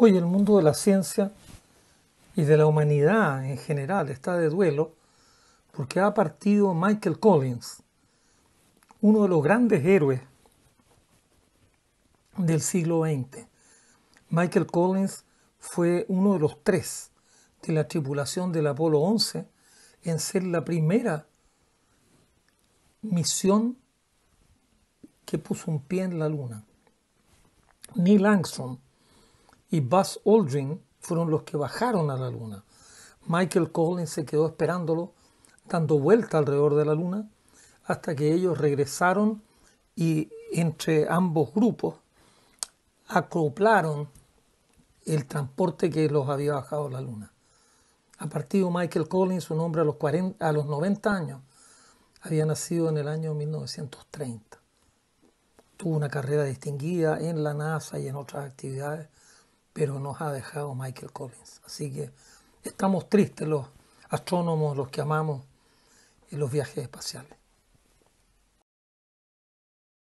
Hoy el mundo de la ciencia y de la humanidad en general está de duelo porque ha partido Michael Collins, uno de los grandes héroes del siglo XX. Michael Collins fue uno de los tres de la tripulación del Apolo 11 en ser la primera misión que puso un pie en la Luna. Neil Armstrong y Buzz Aldrin fueron los que bajaron a la Luna. Michael Collins se quedó esperándolo, dando vuelta alrededor de la Luna, hasta que ellos regresaron y entre ambos grupos acoplaron el transporte que los había bajado a la Luna. A partir de Michael Collins, su nombre a los, a los 90 años, había nacido en el año 1930. Tuvo una carrera distinguida en la NASA y en otras actividades pero nos ha dejado Michael Collins. Así que estamos tristes los astrónomos, los que amamos los viajes espaciales.